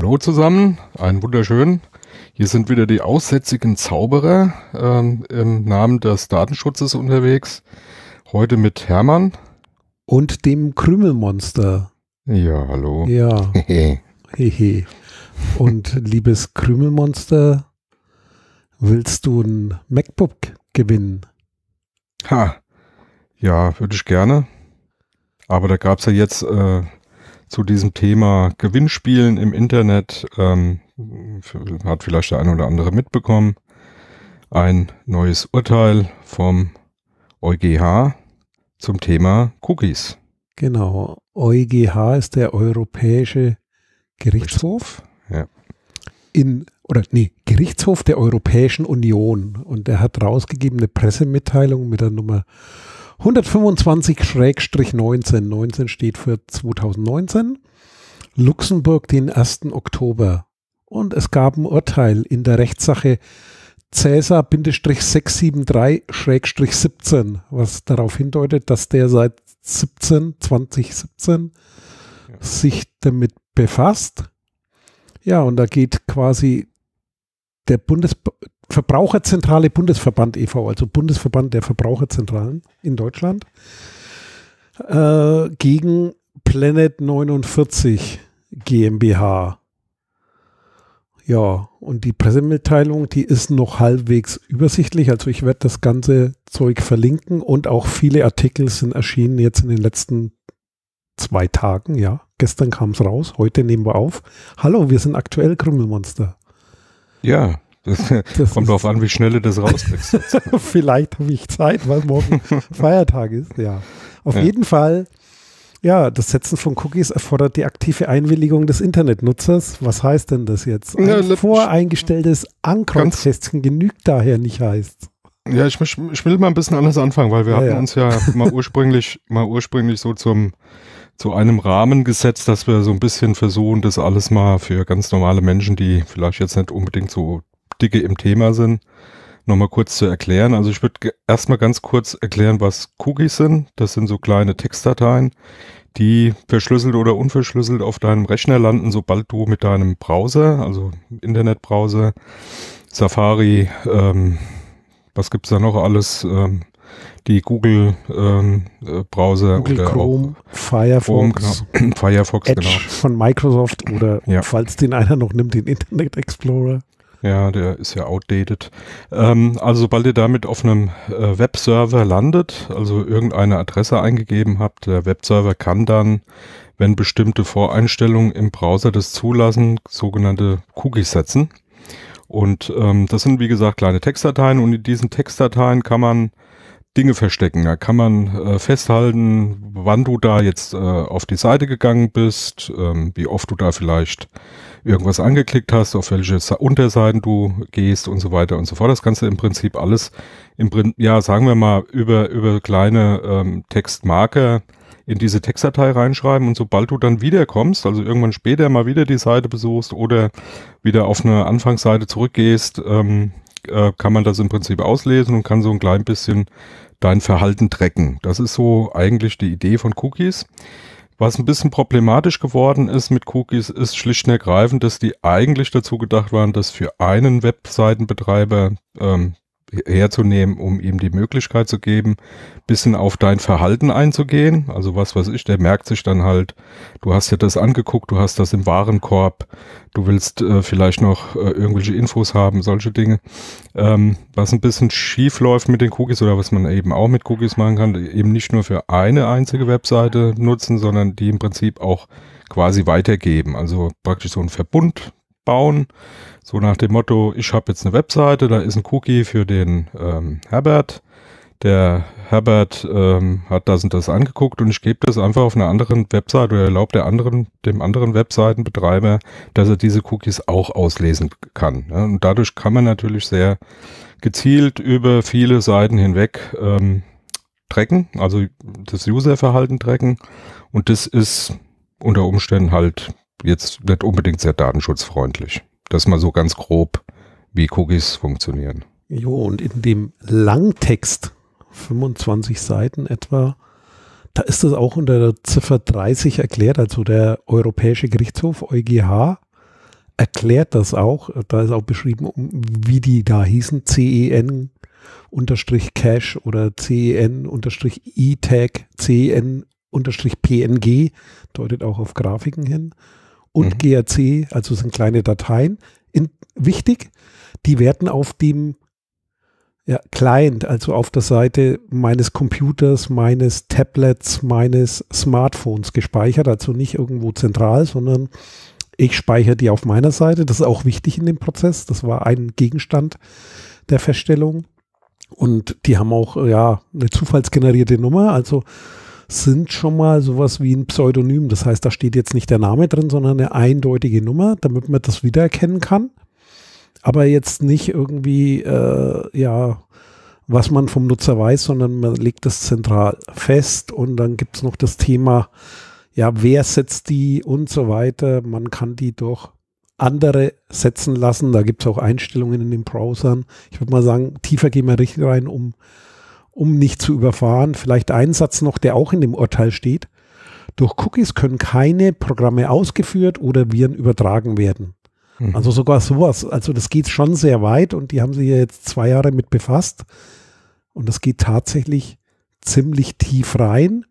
Hallo zusammen, einen wunderschönen. Hier sind wieder die aussätzigen Zauberer ähm, im Namen des Datenschutzes unterwegs. Heute mit Hermann. Und dem Krümelmonster. Ja, hallo. Ja. Hehe. Und liebes Krümelmonster, willst du ein MacBook gewinnen? Ha. Ja, würde ich gerne. Aber da gab es ja jetzt äh, zu diesem Thema Gewinnspielen im Internet. Ähm, hat vielleicht der eine oder andere mitbekommen. Ein neues Urteil vom EuGH zum Thema Cookies. Genau. EuGH ist der Europäische Gerichtshof. Ja. In, oder nee, Gerichtshof der Europäischen Union. Und er hat rausgegeben eine Pressemitteilung mit der Nummer 125-19. 19 steht für 2019. Luxemburg den 1. Oktober. Und es gab ein Urteil in der Rechtssache Cäsar-673-17, was darauf hindeutet, dass der seit 17, 2017 ja. sich damit befasst. Ja, und da geht quasi der Bundes Verbraucherzentrale Bundesverband e.V., also Bundesverband der Verbraucherzentralen in Deutschland, äh, gegen Planet 49 GmbH. Ja, und die Pressemitteilung, die ist noch halbwegs übersichtlich. Also ich werde das ganze Zeug verlinken und auch viele Artikel sind erschienen jetzt in den letzten zwei Tagen. Ja, gestern kam es raus, heute nehmen wir auf. Hallo, wir sind aktuell Krümmelmonster. Ja, das, kommt darauf an, wie schnell du das rauskriegst. Vielleicht habe ich Zeit, weil morgen Feiertag ist, ja. Auf ja. jeden Fall, ja, das Setzen von Cookies erfordert die aktive Einwilligung des Internetnutzers. Was heißt denn das jetzt? Ein ja, voreingestelltes Ankreuzkästchen genügt daher nicht heißt. Ja, ich, ich, will mal ein bisschen anders anfangen, weil wir ja, hatten ja. uns ja mal ursprünglich, mal ursprünglich so zum, zu einem Rahmen gesetzt, dass wir so ein bisschen versuchen, das alles mal für ganz normale Menschen, die vielleicht jetzt nicht unbedingt so Dicke im Thema sind, nochmal kurz zu erklären. Also ich würde erstmal ganz kurz erklären, was Cookies sind. Das sind so kleine Textdateien, die verschlüsselt oder unverschlüsselt auf deinem Rechner landen, sobald du mit deinem Browser, also Internetbrowser, Safari, ähm, was es da noch alles, ähm, die Google ähm, äh, Browser Google Chrome, Firefox, Chrome, genau. Firefox Edge genau. von Microsoft oder ja. falls den einer noch nimmt, den Internet Explorer. Ja, der ist ja outdated. Ähm, also sobald ihr damit auf einem äh, Webserver landet, also irgendeine Adresse eingegeben habt, der Webserver kann dann, wenn bestimmte Voreinstellungen im Browser das zulassen, sogenannte Cookies setzen. Und ähm, das sind wie gesagt kleine Textdateien und in diesen Textdateien kann man Dinge verstecken. Da kann man äh, festhalten, wann du da jetzt äh, auf die Seite gegangen bist, ähm, wie oft du da vielleicht irgendwas angeklickt hast, auf welche Sa Unterseiten du gehst und so weiter und so fort. Das kannst du im Prinzip alles, im Prin ja, sagen wir mal, über, über kleine ähm, Textmarker in diese Textdatei reinschreiben und sobald du dann wiederkommst, also irgendwann später mal wieder die Seite besuchst oder wieder auf eine Anfangsseite zurückgehst, ähm, äh, kann man das im Prinzip auslesen und kann so ein klein bisschen dein Verhalten tracken. Das ist so eigentlich die Idee von Cookies. Was ein bisschen problematisch geworden ist mit Cookies, ist schlicht und ergreifend, dass die eigentlich dazu gedacht waren, dass für einen Webseitenbetreiber ähm, herzunehmen, um ihm die Möglichkeit zu geben, bisschen auf dein Verhalten einzugehen. Also was weiß ich, der merkt sich dann halt, du hast dir das angeguckt, du hast das im Warenkorb, du willst äh, vielleicht noch äh, irgendwelche Infos haben, solche Dinge. Ähm, was ein bisschen schief läuft mit den Cookies oder was man eben auch mit Cookies machen kann, eben nicht nur für eine einzige Webseite nutzen, sondern die im Prinzip auch quasi weitergeben. Also praktisch so ein Verbund bauen. So nach dem Motto, ich habe jetzt eine Webseite, da ist ein Cookie für den ähm, Herbert. Der Herbert ähm, hat das und das angeguckt und ich gebe das einfach auf einer anderen Webseite oder erlaubt der anderen, dem anderen Webseitenbetreiber, dass er diese Cookies auch auslesen kann. Ja, ne? und dadurch kann man natürlich sehr gezielt über viele Seiten hinweg ähm, tracken, also das Userverhalten tracken. Und das ist unter Umständen halt jetzt nicht unbedingt sehr datenschutzfreundlich. Das mal so ganz grob, wie Cookies funktionieren. Jo, und in dem Langtext, 25 Seiten etwa, da ist das auch unter der Ziffer 30 erklärt, also der Europäische Gerichtshof, EuGH, erklärt das auch. Da ist auch beschrieben, wie die da hießen, CEN unterstrich Cash oder CEN unterstrich E-Tag, CEN unterstrich PNG, deutet auch auf Grafiken hin und mhm. GRC, also sind kleine Dateien, in, wichtig. Die werden auf dem ja, Client, also auf der Seite meines Computers, meines Tablets, meines Smartphones gespeichert, also nicht irgendwo zentral, sondern ich speichere die auf meiner Seite. Das ist auch wichtig in dem Prozess. Das war ein Gegenstand der Feststellung. Und die haben auch ja eine zufallsgenerierte Nummer. Also sind schon mal sowas wie ein Pseudonym. Das heißt, da steht jetzt nicht der Name drin, sondern eine eindeutige Nummer, damit man das wiedererkennen kann. Aber jetzt nicht irgendwie, äh, ja, was man vom Nutzer weiß, sondern man legt das zentral fest und dann gibt es noch das Thema, ja, wer setzt die und so weiter. Man kann die durch andere setzen lassen. Da gibt es auch Einstellungen in den Browsern. Ich würde mal sagen, tiefer gehen wir richtig rein, um um nicht zu überfahren. Vielleicht ein Satz noch, der auch in dem Urteil steht. Durch Cookies können keine Programme ausgeführt oder Viren übertragen werden. Mhm. Also sogar sowas. Also das geht schon sehr weit und die haben sich jetzt zwei Jahre mit befasst. Und das geht tatsächlich ziemlich tief rein.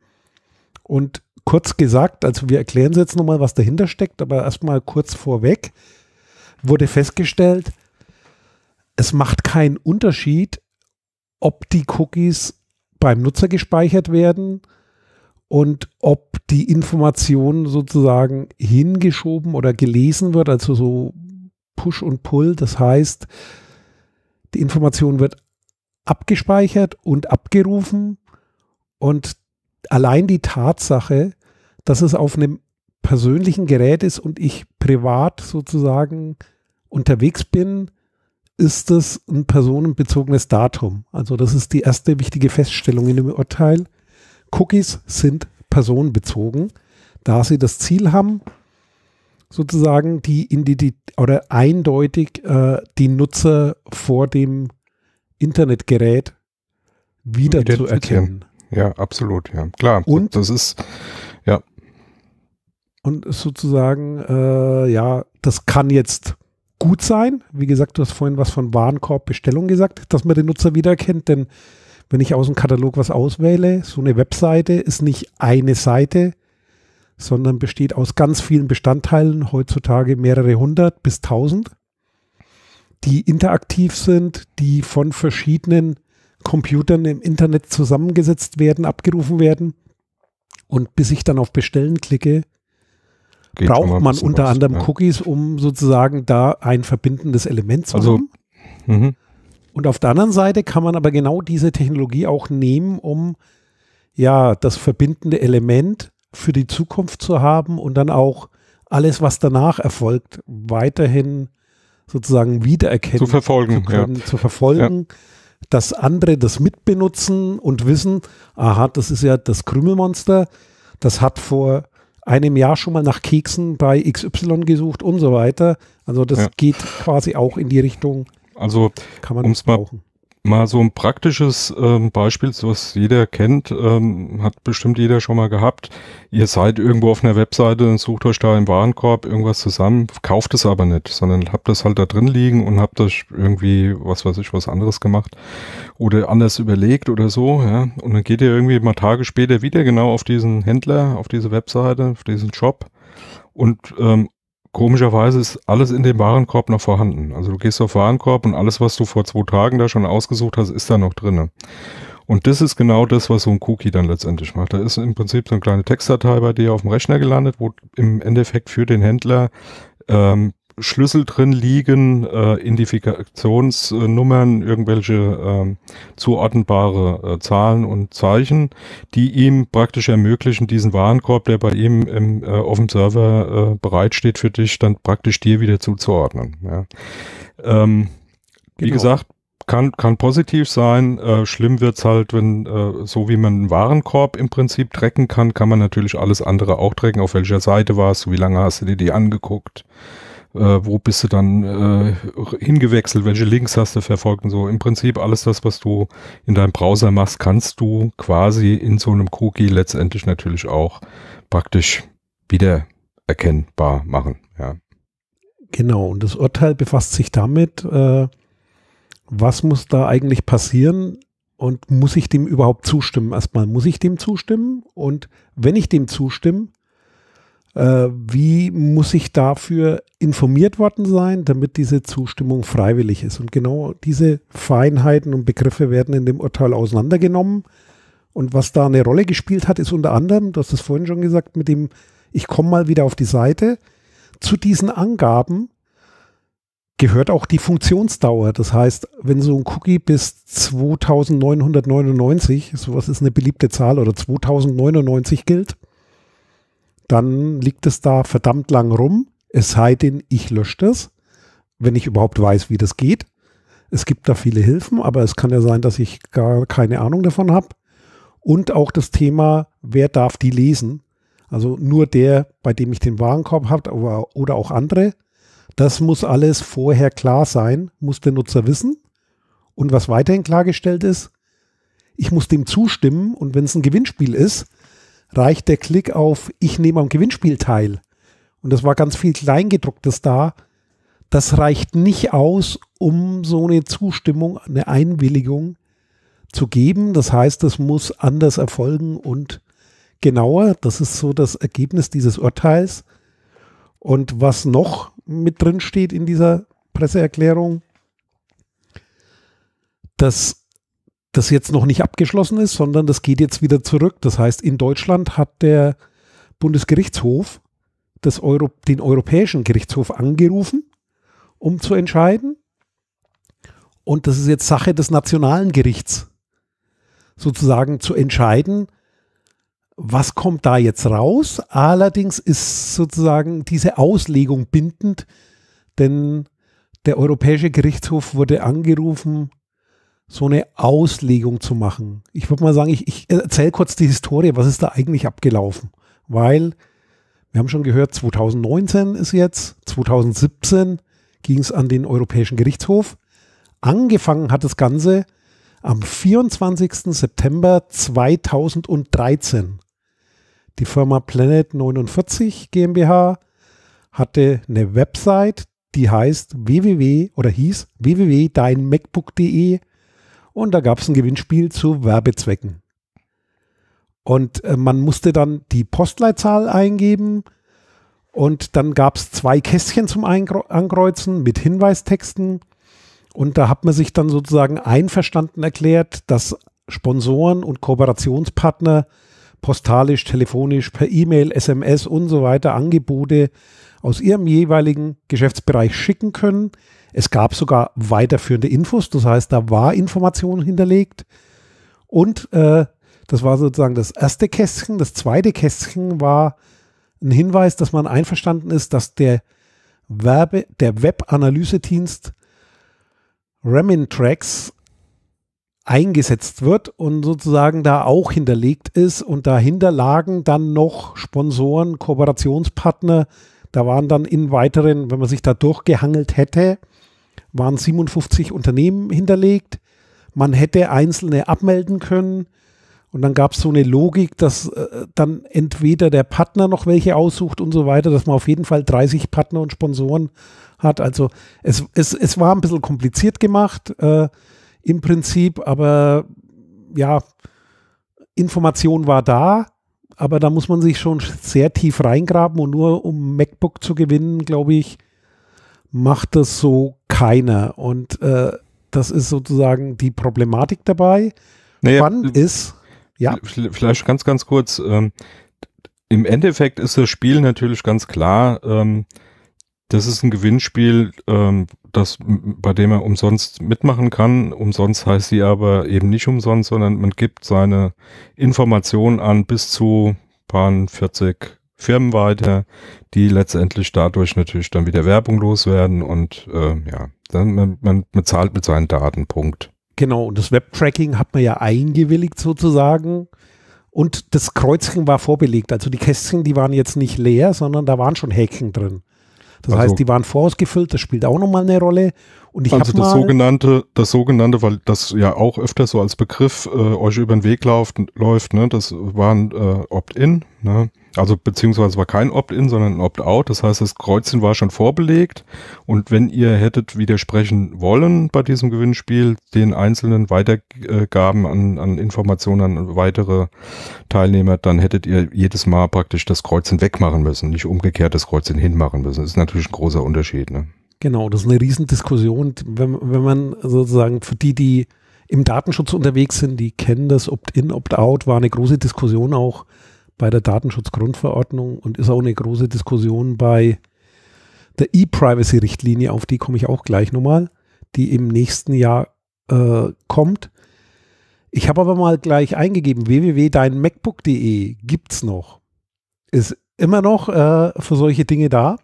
Und kurz gesagt, also wir erklären jetzt nochmal, was dahinter steckt, aber erstmal kurz vorweg wurde festgestellt, es macht keinen Unterschied, ob die Cookies beim Nutzer gespeichert werden und ob die Information sozusagen hingeschoben oder gelesen wird, also so Push und Pull. Das heißt, die Information wird abgespeichert und abgerufen und allein die Tatsache, dass es auf einem persönlichen Gerät ist und ich privat sozusagen unterwegs bin, ist es ein personenbezogenes Datum. Also das ist die erste wichtige Feststellung in dem Urteil. Cookies sind personenbezogen, da sie das Ziel haben, sozusagen die, Identität oder eindeutig äh, die Nutzer vor dem Internetgerät wiederzuerkennen. Ja, absolut, ja. Klar. Und das ist, ja. Und sozusagen, äh, ja, das kann jetzt gut sein. Wie gesagt, du hast vorhin was von Warenkorbbestellung gesagt, dass man den Nutzer wiedererkennt, denn wenn ich aus dem Katalog was auswähle, so eine Webseite ist nicht eine Seite, sondern besteht aus ganz vielen Bestandteilen, heutzutage mehrere hundert bis tausend, die interaktiv sind, die von verschiedenen Computern im Internet zusammengesetzt werden, abgerufen werden. Und bis ich dann auf Bestellen klicke, Geht braucht man unter aus, anderem ja. Cookies, um sozusagen da ein verbindendes Element zu also, haben. Mhm. Und auf der anderen Seite kann man aber genau diese Technologie auch nehmen, um ja das verbindende Element für die Zukunft zu haben und dann auch alles, was danach erfolgt, weiterhin sozusagen wiedererkennen zu verfolgen, zu, können, ja. zu verfolgen, ja. dass andere das mitbenutzen und wissen, aha, das ist ja das Krümelmonster, das hat vor einem Jahr schon mal nach Keksen bei XY gesucht und so weiter. Also das ja. geht quasi auch in die Richtung. Also kann man um es mal mal so ein praktisches ähm, Beispiel, was jeder kennt, ähm, hat bestimmt jeder schon mal gehabt. Ihr seid irgendwo auf einer Webseite und sucht euch da im Warenkorb irgendwas zusammen, kauft es aber nicht, sondern habt das halt da drin liegen und habt das irgendwie, was weiß ich, was anderes gemacht oder anders überlegt oder so. Ja? Und dann geht ihr irgendwie mal Tage später wieder genau auf diesen Händler, auf diese Webseite, auf diesen Shop und ähm, komischerweise ist alles in dem Warenkorb noch vorhanden. Also du gehst auf Warenkorb und alles, was du vor zwei Tagen da schon ausgesucht hast, ist da noch drinne. Und das ist genau das, was so ein Cookie dann letztendlich macht. Da ist im Prinzip so eine kleine Textdatei bei dir auf dem Rechner gelandet, wo im Endeffekt für den Händler ähm, Schlüssel drin liegen, äh, Identifikationsnummern, irgendwelche äh, zuordnbare äh, Zahlen und Zeichen, die ihm praktisch ermöglichen, diesen Warenkorb, der bei ihm im, äh, auf dem Server äh, bereitsteht für dich, dann praktisch dir wieder zuzuordnen. Ja. Ähm, genau. Wie gesagt, kann, kann positiv sein. Äh, schlimm wird's halt, wenn äh, so wie man einen Warenkorb im Prinzip trecken kann, kann man natürlich alles andere auch trecken. Auf welcher Seite warst du? Wie lange hast du dir die angeguckt? äh, wo bist du dann äh, hingewechselt, welche Links hast du verfolgt und so. Im Prinzip alles das, was du in deinem Browser machst, kannst du quasi in so einem Cookie letztendlich natürlich auch praktisch wieder erkennbar machen. Ja. Genau, und das Urteil befasst sich damit, äh, was muss da eigentlich passieren und muss ich dem überhaupt zustimmen? Erstmal muss ich dem zustimmen und wenn ich dem zustimme, äh, wie muss ich dafür informiert worden sein, damit diese Zustimmung freiwillig ist? Und genau diese Feinheiten und Begriffe werden in dem Urteil auseinandergenommen. Und was da eine Rolle gespielt hat, ist unter anderem, du hast es vorhin schon gesagt, mit dem, ich komme mal wieder auf die Seite, zu diesen Angaben gehört auch die Funktionsdauer. Das heißt, wenn so ein Cookie bis 2999, sowas ist eine beliebte Zahl, oder 2099 gilt, dann liegt es da verdammt lang rum. Es sei denn, ich lösche das, wenn ich überhaupt weiß, wie das geht. Es gibt da viele Hilfen, aber es kann ja sein, dass ich gar keine Ahnung davon habe. Und auch das Thema, wer darf die lesen? Also nur der, bei dem ich den Warenkorb habe oder auch andere. Das muss alles vorher klar sein, muss der Nutzer wissen. Und was weiterhin klargestellt ist, ich muss dem zustimmen und wenn es ein Gewinnspiel ist, reicht der Klick auf Ich nehme am Gewinnspiel teil. Und das war ganz viel Kleingedrucktes da. Das reicht nicht aus, um so eine Zustimmung, eine Einwilligung zu geben. Das heißt, es muss anders erfolgen und genauer. Das ist so das Ergebnis dieses Urteils. Und was noch mit drin steht in dieser Presseerklärung, dass das jetzt noch nicht abgeschlossen ist, sondern das geht jetzt wieder zurück. Das heißt, in Deutschland hat der Bundesgerichtshof das Euro, den Europäischen Gerichtshof angerufen, um zu entscheiden. Und das ist jetzt Sache des nationalen Gerichts, sozusagen zu entscheiden, was kommt da jetzt raus. Allerdings ist sozusagen diese Auslegung bindend, denn der Europäische Gerichtshof wurde angerufen, so eine Auslegung zu machen. Ich würde mal sagen, ich, ich erzähle kurz die Historie, was ist da eigentlich abgelaufen? Weil wir haben schon gehört, 2019 ist jetzt, 2017 ging es an den Europäischen Gerichtshof. Angefangen hat das Ganze am 24. September 2013. Die Firma Planet 49 GmbH hatte eine Website, die heißt www oder hieß www.deinmacbook.de und da gab es ein Gewinnspiel zu Werbezwecken. Und äh, man musste dann die Postleitzahl eingeben und dann gab es zwei Kästchen zum Ankreuzen mit Hinweistexten. Und da hat man sich dann sozusagen einverstanden erklärt, dass Sponsoren und Kooperationspartner postalisch, telefonisch, per E-Mail, SMS und so weiter Angebote aus ihrem jeweiligen Geschäftsbereich schicken können, es gab sogar weiterführende Infos, das heißt, da war Information hinterlegt. Und äh, das war sozusagen das erste Kästchen. Das zweite Kästchen war ein Hinweis, dass man einverstanden ist, dass der, Werbe, der Web-Analysedienst Remintrax eingesetzt wird und sozusagen da auch hinterlegt ist. Und dahinter lagen dann noch Sponsoren, Kooperationspartner. Da waren dann in weiteren, wenn man sich da durchgehangelt hätte, waren 57 Unternehmen hinterlegt. Man hätte einzelne abmelden können. Und dann gab es so eine Logik, dass äh, dann entweder der Partner noch welche aussucht und so weiter, dass man auf jeden Fall 30 Partner und Sponsoren hat. Also es, es, es war ein bisschen kompliziert gemacht äh, im Prinzip, aber ja, Information war da, aber da muss man sich schon sehr tief reingraben und nur um MacBook zu gewinnen, glaube ich, macht das so keiner. Und äh, das ist sozusagen die Problematik dabei. Naja, Wann ist. Ja. Vielleicht ganz, ganz kurz. Ähm, Im Endeffekt ist das Spiel natürlich ganz klar. Ähm, das ist ein Gewinnspiel, ähm, das, bei dem er umsonst mitmachen kann. Umsonst heißt sie aber eben nicht umsonst, sondern man gibt seine Informationen an bis zu paar 40 firmenweite, die letztendlich dadurch natürlich dann wieder Werbung loswerden und äh, ja, dann man, man, man zahlt mit seinen Daten, Punkt. Genau, und das Web-Tracking hat man ja eingewilligt sozusagen. Und das Kreuzchen war vorbelegt. Also die Kästchen, die waren jetzt nicht leer, sondern da waren schon Häkchen drin. Das also, heißt, die waren vorausgefüllt, das spielt auch nochmal eine Rolle. Und ich also das sogenannte, das sogenannte, weil das ja auch öfter so als Begriff äh, euch über den Weg läuft, läuft ne? das waren äh, Opt-in. Ne? Also beziehungsweise war kein Opt-in, sondern ein Opt-out. Das heißt, das Kreuzchen war schon vorbelegt. Und wenn ihr hättet widersprechen wollen bei diesem Gewinnspiel, den einzelnen Weitergaben an, an Informationen an weitere Teilnehmer, dann hättet ihr jedes Mal praktisch das Kreuzchen wegmachen müssen, nicht umgekehrt das Kreuzchen hinmachen müssen. Das ist natürlich ein großer Unterschied. Ne? Genau, das ist eine Riesendiskussion. Wenn, wenn man sozusagen für die, die im Datenschutz unterwegs sind, die kennen das Opt-in, Opt-out, war eine große Diskussion auch bei der Datenschutzgrundverordnung und ist auch eine große Diskussion bei der E-Privacy-Richtlinie, auf die komme ich auch gleich nochmal, die im nächsten Jahr äh, kommt. Ich habe aber mal gleich eingegeben, www.deinmacbook.de gibt es noch. Ist immer noch äh, für solche Dinge da.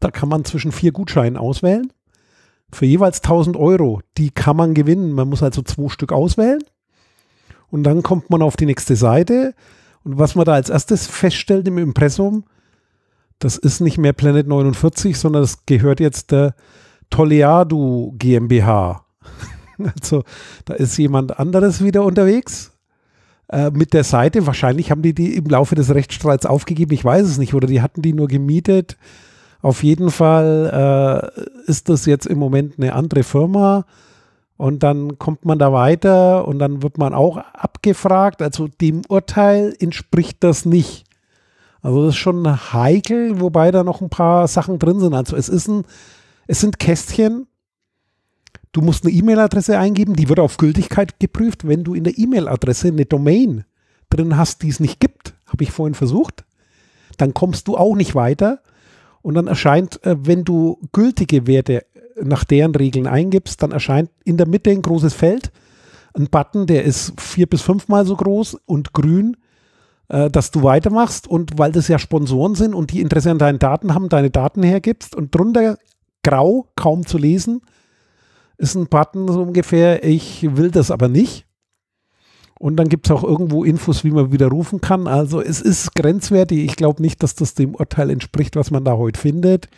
Da kann man zwischen vier Gutscheinen auswählen. Für jeweils 1000 Euro. Die kann man gewinnen. Man muss also zwei Stück auswählen. Und dann kommt man auf die nächste Seite. Und was man da als erstes feststellt im Impressum, das ist nicht mehr Planet 49, sondern das gehört jetzt der Toleado GmbH. also da ist jemand anderes wieder unterwegs äh, mit der Seite. Wahrscheinlich haben die die im Laufe des Rechtsstreits aufgegeben, ich weiß es nicht, oder die hatten die nur gemietet. Auf jeden Fall äh, ist das jetzt im Moment eine andere Firma und dann kommt man da weiter und dann wird man auch abgefragt. Also dem Urteil entspricht das nicht. Also das ist schon heikel, wobei da noch ein paar Sachen drin sind. Also es ist ein, es sind Kästchen. Du musst eine E-Mail-Adresse eingeben, die wird auf Gültigkeit geprüft. Wenn du in der E-Mail-Adresse eine Domain drin hast, die es nicht gibt, habe ich vorhin versucht, dann kommst du auch nicht weiter. Und dann erscheint, äh, wenn du gültige Werte nach deren Regeln eingibst, dann erscheint in der Mitte ein großes Feld, ein Button, der ist vier bis fünfmal so groß und grün, äh, dass du weitermachst und weil das ja Sponsoren sind und die Interesse an deinen Daten haben, deine Daten hergibst und drunter grau, kaum zu lesen, ist ein Button so ungefähr, ich will das aber nicht. Und dann gibt es auch irgendwo Infos, wie man widerrufen kann. Also es ist grenzwertig. Ich glaube nicht, dass das dem Urteil entspricht, was man da heute findet.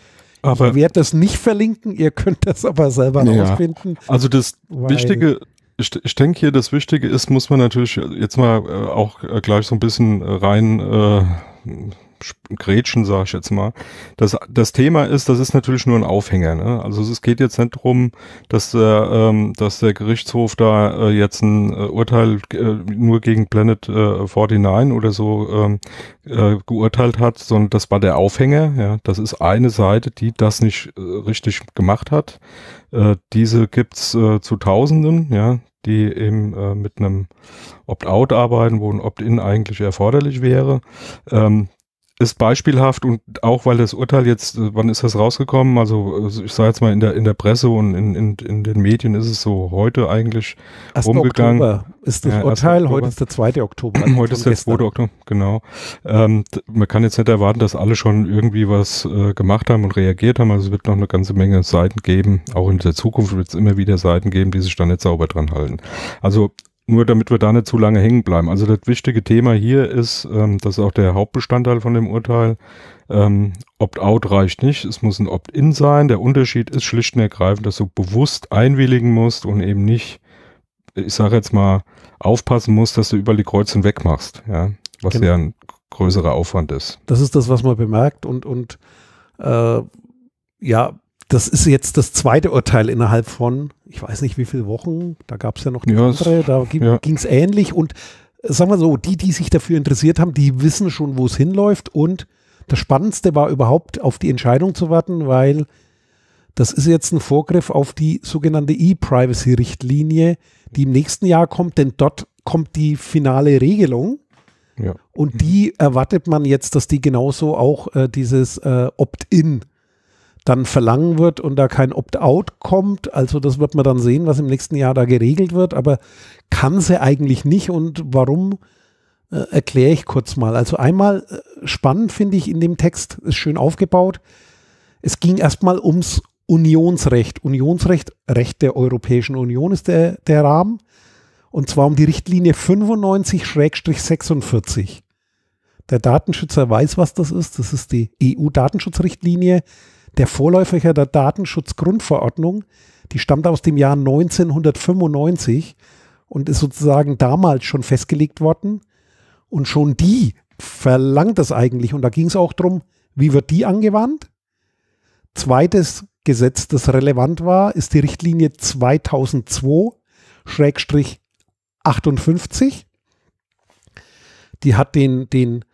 Aber ich werde das nicht verlinken, ihr könnt das aber selber ja. Also das Wichtige, ich, denke hier, das Wichtige ist, muss man natürlich jetzt mal äh, auch äh, gleich so ein bisschen äh, rein äh, grätschen, sage ich jetzt mal. Das, das Thema ist, das ist natürlich nur ein Aufhänger. Ne? Also es geht jetzt nicht darum, dass ähm, dass der Gerichtshof da äh, jetzt ein äh, Urteil äh, nur gegen Planet äh, 49 oder so ähm, äh, geurteilt hat, sondern das war der Aufhänger. Ja? Das ist eine Seite, die das nicht äh, richtig gemacht hat. Äh, diese gibt's äh, zu Tausenden, ja, die eben äh, mit einem Opt-out arbeiten, wo ein Opt-in eigentlich erforderlich wäre. Ähm, ist beispielhaft und auch weil das Urteil jetzt, äh, wann ist das rausgekommen? Also äh, ich sage jetzt mal in der in der Presse und in, in, in den Medien ist es so heute eigentlich Erst rumgegangen. Oktober ist das ja, Urteil, heute ist der 2. Oktober. Also heute ist der 2. Oktober, genau. Ähm, man kann jetzt nicht erwarten, dass alle schon irgendwie was äh, gemacht haben und reagiert haben. Also es wird noch eine ganze Menge Seiten geben. Auch in der Zukunft wird es immer wieder Seiten geben, die sich da nicht sauber dran halten. Also nur damit wir da nicht zu lange hängen bleiben. Also das wichtige Thema hier ist, ähm, das ist auch der Hauptbestandteil von dem Urteil, ähm, Opt-out reicht nicht, es muss ein Opt-in sein. Der Unterschied ist schlicht und ergreifend, dass du bewusst einwilligen musst und eben nicht, ich sage jetzt mal, aufpassen musst, dass du über die Kreuzen wegmachst, ja? was genau. ja ein größerer Aufwand ist. Das ist das, was man bemerkt und, und äh, ja, das ist jetzt das zweite Urteil innerhalb von, ich weiß nicht wie viele Wochen, da gab es ja noch die ja, andere, da ging es ja. ähnlich und äh, sagen wir so, die, die sich dafür interessiert haben, die wissen schon, wo es hinläuft und das Spannendste war überhaupt auf die Entscheidung zu warten, weil das ist jetzt ein Vorgriff auf die sogenannte E-Privacy-Richtlinie, die im nächsten Jahr kommt, denn dort kommt die finale Regelung. Ja. Und mhm. die erwartet man jetzt, dass die genauso auch äh, dieses äh, Opt-in dann verlangen wird und da kein Opt-out kommt. Also das wird man dann sehen, was im nächsten Jahr da geregelt wird. Aber kann sie eigentlich nicht und warum äh, erkläre ich kurz mal. Also einmal äh, spannend finde ich in dem Text, ist schön aufgebaut. Es ging erstmal ums Unionsrecht. Unionsrecht, Recht der Europäischen Union ist der, der Rahmen. Und zwar um die Richtlinie 95-46. Der Datenschützer weiß, was das ist. Das ist die EU-Datenschutzrichtlinie der Vorläufer der Datenschutzgrundverordnung, die stammt aus dem Jahr 1995 und ist sozusagen damals schon festgelegt worden. Und schon die verlangt das eigentlich. Und da ging es auch darum, wie wird die angewandt? Zweites Gesetz, das relevant war, ist die Richtlinie 2002-58. Die hat den, den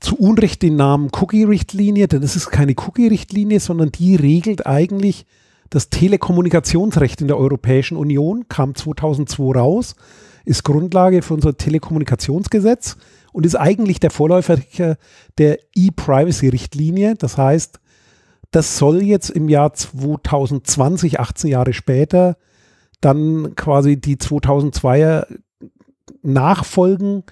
zu Unrecht den Namen Cookie-Richtlinie, denn es ist keine Cookie-Richtlinie, sondern die regelt eigentlich das Telekommunikationsrecht in der Europäischen Union, kam 2002 raus, ist Grundlage für unser Telekommunikationsgesetz und ist eigentlich der Vorläufer der E-Privacy-Richtlinie. Das heißt, das soll jetzt im Jahr 2020, 18 Jahre später, dann quasi die 2002er nachfolgen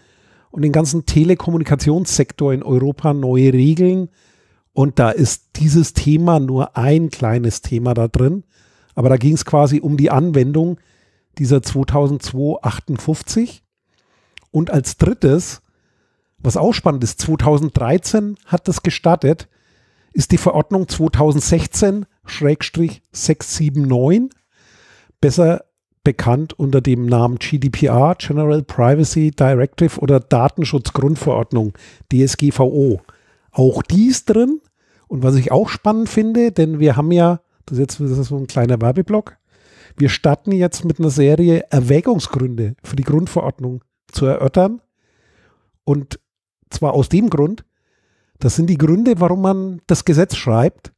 und den ganzen Telekommunikationssektor in Europa neue Regeln. Und da ist dieses Thema nur ein kleines Thema da drin. Aber da ging es quasi um die Anwendung dieser 2002-58. Und als drittes, was auch spannend ist, 2013 hat das gestartet, ist die Verordnung 2016-679, besser bekannt unter dem Namen GDPR, General Privacy Directive oder Datenschutzgrundverordnung, DSGVO. Auch dies drin. Und was ich auch spannend finde, denn wir haben ja, das ist jetzt das ist so ein kleiner Werbeblock, wir starten jetzt mit einer Serie Erwägungsgründe für die Grundverordnung zu erörtern. Und zwar aus dem Grund, das sind die Gründe, warum man das Gesetz schreibt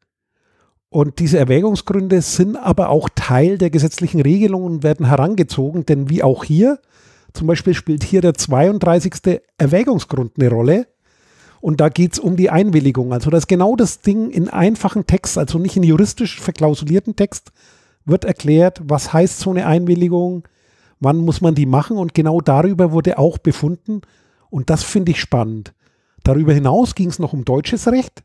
und diese Erwägungsgründe sind aber auch Teil der gesetzlichen Regelungen und werden herangezogen, denn wie auch hier, zum Beispiel spielt hier der 32. Erwägungsgrund eine Rolle. Und da geht es um die Einwilligung. Also das genau das Ding in einfachen Text, also nicht in juristisch verklausulierten Text, wird erklärt, was heißt so eine Einwilligung, wann muss man die machen. Und genau darüber wurde auch befunden. Und das finde ich spannend. Darüber hinaus ging es noch um deutsches Recht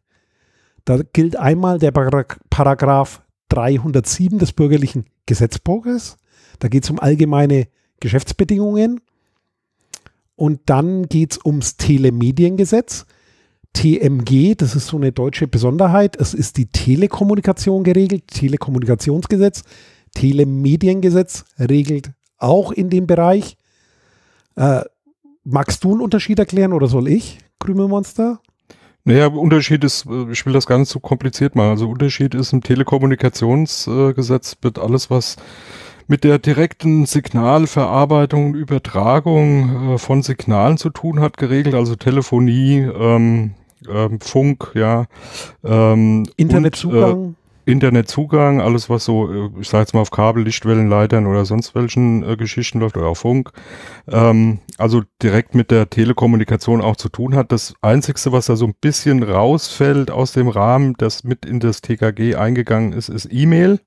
da gilt einmal der Paragraph 307 des bürgerlichen Gesetzbuches. Da geht es um allgemeine Geschäftsbedingungen. Und dann geht es ums Telemediengesetz. TMG, das ist so eine deutsche Besonderheit. Es ist die Telekommunikation geregelt. Telekommunikationsgesetz, Telemediengesetz regelt auch in dem Bereich. Äh, magst du einen Unterschied erklären oder soll ich, Krümelmonster? Naja, Unterschied ist, äh, ich will das gar nicht so kompliziert machen. Also Unterschied ist im Telekommunikationsgesetz wird alles, was mit der direkten Signalverarbeitung und Übertragung äh, von Signalen zu tun hat, geregelt. Also Telefonie, ähm, ähm, Funk, ja. Ähm, Internetzugang. Und, äh, Internetzugang, alles was so, äh, ich sage jetzt mal auf Kabel, Lichtwellen, Leitern oder sonst welchen äh, Geschichten läuft oder auf Funk, ähm, also direkt mit der Telekommunikation auch zu tun hat. Das Einzigste, was da so ein bisschen rausfällt aus dem Rahmen, das mit in das TKG eingegangen ist, ist E-Mail.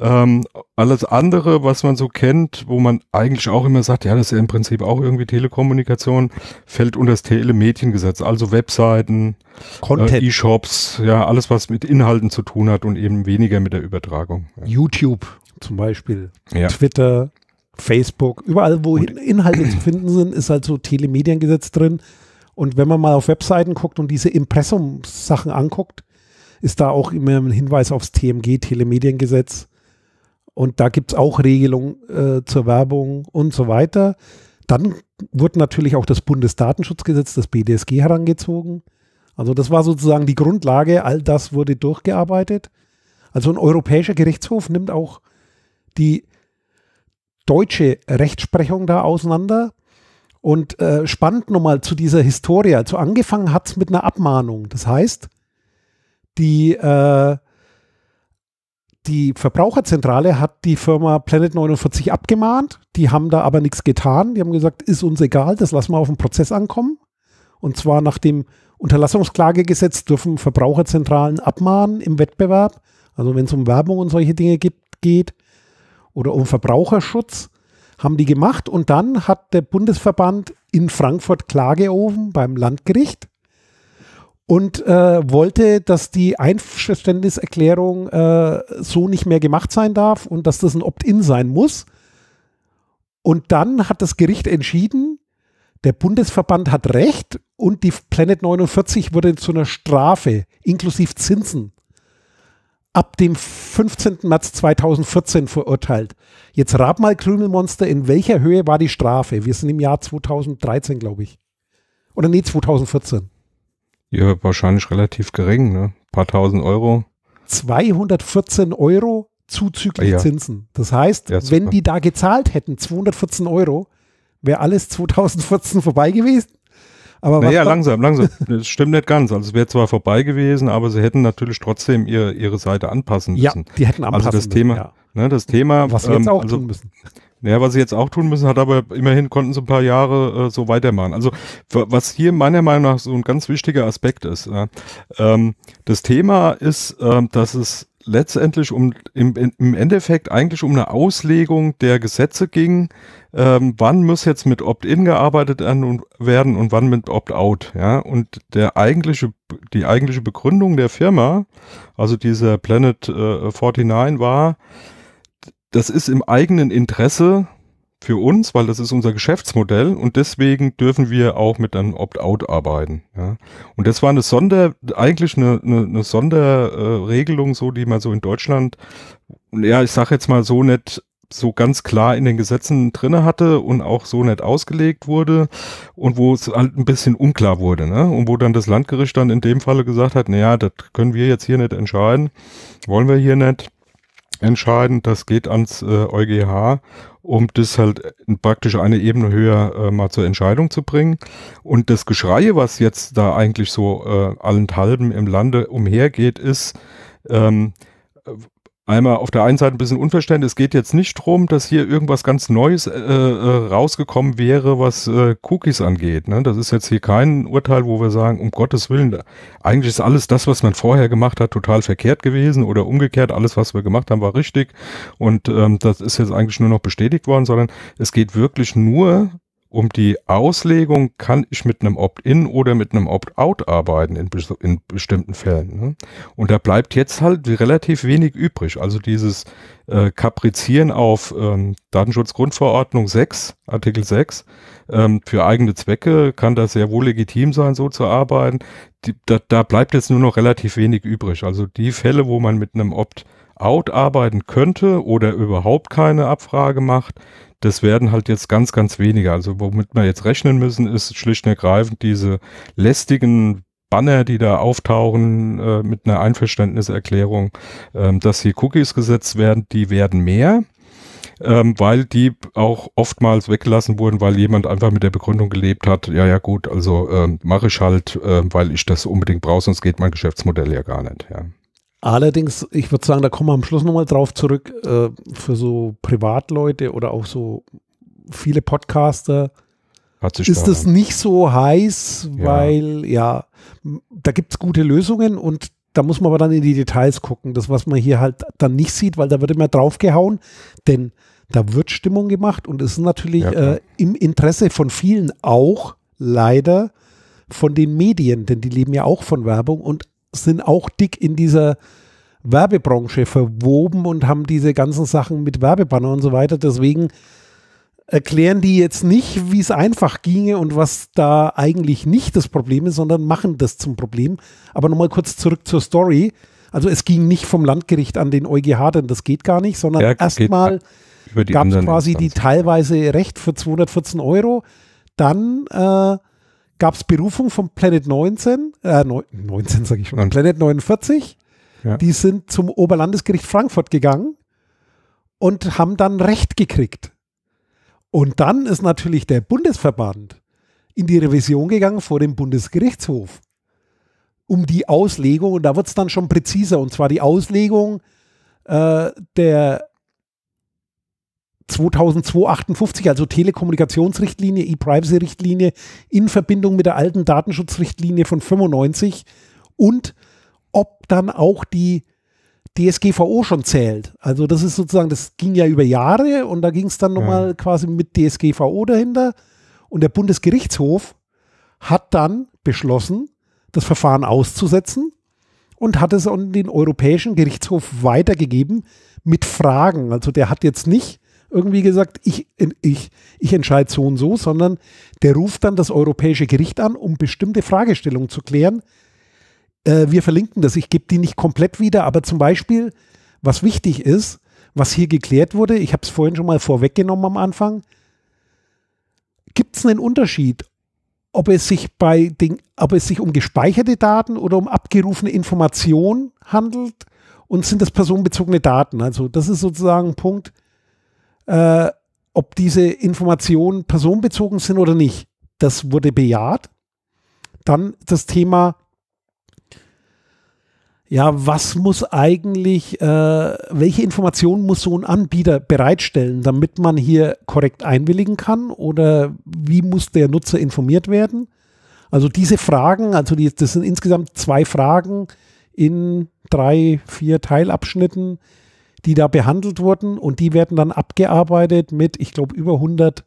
Ähm, alles andere, was man so kennt, wo man eigentlich auch immer sagt, ja, das ist ja im Prinzip auch irgendwie Telekommunikation, fällt unter das Telemediengesetz, also Webseiten, äh, E-Shops, ja, alles, was mit Inhalten zu tun hat und eben weniger mit der Übertragung. Ja. YouTube zum Beispiel, ja. Twitter, Facebook, überall, wo und Inhalte zu finden sind, ist halt so Telemediengesetz drin. Und wenn man mal auf Webseiten guckt und diese Impressumsachen anguckt, ist da auch immer ein Hinweis aufs TMG, Telemediengesetz und da gibt es auch Regelungen äh, zur Werbung und so weiter. Dann wurde natürlich auch das Bundesdatenschutzgesetz, das BDSG, herangezogen. Also das war sozusagen die Grundlage, all das wurde durchgearbeitet. Also ein europäischer Gerichtshof nimmt auch die deutsche Rechtsprechung da auseinander. Und äh, spannend nochmal zu dieser Historie. Also angefangen hat es mit einer Abmahnung. Das heißt, die äh, die Verbraucherzentrale hat die Firma Planet 49 abgemahnt. Die haben da aber nichts getan. Die haben gesagt, ist uns egal, das lassen wir auf den Prozess ankommen. Und zwar nach dem Unterlassungsklagegesetz dürfen Verbraucherzentralen abmahnen im Wettbewerb. Also wenn es um Werbung und solche Dinge gibt, geht oder um Verbraucherschutz, haben die gemacht. Und dann hat der Bundesverband in Frankfurt Klageofen beim Landgericht und äh, wollte, dass die Einverständniserklärung äh, so nicht mehr gemacht sein darf und dass das ein Opt-in sein muss. Und dann hat das Gericht entschieden, der Bundesverband hat recht und die Planet 49 wurde zu einer Strafe inklusive Zinsen ab dem 15. März 2014 verurteilt. Jetzt rat mal Krümelmonster, in welcher Höhe war die Strafe? Wir sind im Jahr 2013, glaube ich. Oder nee, 2014. Ja, wahrscheinlich relativ gering, ne? Ein paar tausend Euro. 214 Euro zuzüglich ja. Zinsen. Das heißt, ja, wenn die da gezahlt hätten, 214 Euro, wäre alles 2014 vorbei gewesen. Aber naja, langsam, langsam. Das stimmt nicht ganz. Also es wäre zwar vorbei gewesen, aber sie hätten natürlich trotzdem ihre, ihre Seite anpassen müssen. Ja, die hätten anpassen müssen. Also das müssen, Thema, ja. ne, das Thema. Was wir jetzt ähm, also, tun müssen. Naja, was sie jetzt auch tun müssen, hat aber immerhin konnten sie ein paar Jahre äh, so weitermachen. Also was hier meiner Meinung nach so ein ganz wichtiger Aspekt ist. Äh, ähm, das Thema ist, äh, dass es letztendlich um im, im Endeffekt eigentlich um eine Auslegung der Gesetze ging, ähm, wann muss jetzt mit Opt-in gearbeitet werden und wann mit Opt-out. Ja? Und der eigentliche, die eigentliche Begründung der Firma, also dieser Planet äh, 49 war, das ist im eigenen Interesse für uns, weil das ist unser Geschäftsmodell und deswegen dürfen wir auch mit einem Opt-out arbeiten. Ja. Und das war eine Sonder, eigentlich eine, eine, eine Sonderregelung, äh, so die man so in Deutschland, ja, ich sage jetzt mal so nicht so ganz klar in den Gesetzen drinne hatte und auch so nicht ausgelegt wurde und wo es halt ein bisschen unklar wurde, ne? Und wo dann das Landgericht dann in dem Falle gesagt hat, naja, das können wir jetzt hier nicht entscheiden, wollen wir hier nicht entscheiden, das geht ans äh, EuGH, um das halt äh, praktisch eine Ebene höher äh, mal zur Entscheidung zu bringen. Und das Geschrei, was jetzt da eigentlich so äh, allenthalben im Lande umhergeht, ist, ähm, einmal auf der einen Seite ein bisschen Unverständnis. Es geht jetzt nicht darum, dass hier irgendwas ganz Neues äh, äh, rausgekommen wäre, was äh, Cookies angeht. Ne? Das ist jetzt hier kein Urteil, wo wir sagen, um Gottes Willen, eigentlich ist alles das, was man vorher gemacht hat, total verkehrt gewesen oder umgekehrt, alles, was wir gemacht haben, war richtig. Und ähm, das ist jetzt eigentlich nur noch bestätigt worden, sondern es geht wirklich nur um die Auslegung kann ich mit einem Opt-in oder mit einem Opt-out arbeiten in, in, bestimmten Fällen. Ne? Und da bleibt jetzt halt relativ wenig übrig. Also dieses äh, Kaprizieren auf ähm, Datenschutzgrundverordnung 6, Artikel 6, ähm, für eigene Zwecke kann das sehr wohl legitim sein, so zu arbeiten. Die, da, da, bleibt jetzt nur noch relativ wenig übrig. Also die Fälle, wo man mit einem Opt-out out arbeiten könnte oder überhaupt keine Abfrage macht, das werden halt jetzt ganz, ganz wenige. Also womit wir jetzt rechnen müssen, ist schlicht und ergreifend diese lästigen Banner, die da auftauchen äh, mit einer Einverständniserklärung, äh, dass hier Cookies gesetzt werden, die werden mehr. Ähm, weil die auch oftmals weggelassen wurden, weil jemand einfach mit der Begründung gelebt hat, ja, ja gut, also ähm, mache ich halt, äh, weil ich das unbedingt brauche, sonst geht mein Geschäftsmodell ja gar nicht. Ja. Allerdings, ich würde sagen, da kommen wir am Schluss nochmal drauf zurück, äh, für so Privatleute oder auch so viele Podcaster ist das nicht so heiß, ja. weil ja, da gibt es gute Lösungen und da muss man aber dann in die Details gucken. Das, was man hier halt dann nicht sieht, weil da wird immer draufgehauen, denn da wird Stimmung gemacht und es ist natürlich ja, äh, im Interesse von vielen auch leider von den Medien, denn die leben ja auch von Werbung und sind auch dick in dieser Werbebranche verwoben und haben diese ganzen Sachen mit Werbebanner und so weiter. Deswegen erklären die jetzt nicht, wie es einfach ginge und was da eigentlich nicht das Problem ist, sondern machen das zum Problem. Aber nochmal kurz zurück zur Story. Also es ging nicht vom Landgericht an den EuGH, denn das geht gar nicht, sondern ja, erstmal gab es quasi Instanz. die teilweise Recht für 214 Euro. Dann äh, gab es Berufung von Planet 19, äh, 19 sage ich schon, Planet 49. Ja. Die sind zum Oberlandesgericht Frankfurt gegangen und haben dann Recht gekriegt. Und dann ist natürlich der Bundesverband in die Revision gegangen vor dem Bundesgerichtshof um die Auslegung. Und da wird es dann schon präziser. Und zwar die Auslegung äh, der 2258, also Telekommunikationsrichtlinie, E-Privacy-Richtlinie in Verbindung mit der alten Datenschutzrichtlinie von 95 und ob dann auch die DSGVO schon zählt. Also das ist sozusagen, das ging ja über Jahre und da ging es dann nochmal ja. quasi mit DSGVO dahinter und der Bundesgerichtshof hat dann beschlossen, das Verfahren auszusetzen und hat es an den Europäischen Gerichtshof weitergegeben mit Fragen. Also der hat jetzt nicht irgendwie gesagt, ich, ich, ich entscheide so und so, sondern der ruft dann das Europäische Gericht an, um bestimmte Fragestellungen zu klären. Äh, wir verlinken das, ich gebe die nicht komplett wieder, aber zum Beispiel, was wichtig ist, was hier geklärt wurde, ich habe es vorhin schon mal vorweggenommen am Anfang, gibt es einen Unterschied, ob es sich bei den, ob es sich um gespeicherte Daten oder um abgerufene Informationen handelt und sind das personenbezogene Daten? Also das ist sozusagen ein Punkt, äh, ob diese Informationen personenbezogen sind oder nicht. Das wurde bejaht. Dann das Thema, ja, was muss eigentlich, äh, welche Informationen muss so ein Anbieter bereitstellen, damit man hier korrekt einwilligen kann oder wie muss der Nutzer informiert werden? Also diese Fragen, also die, das sind insgesamt zwei Fragen in drei, vier Teilabschnitten, die da behandelt wurden und die werden dann abgearbeitet mit, ich glaube, über 100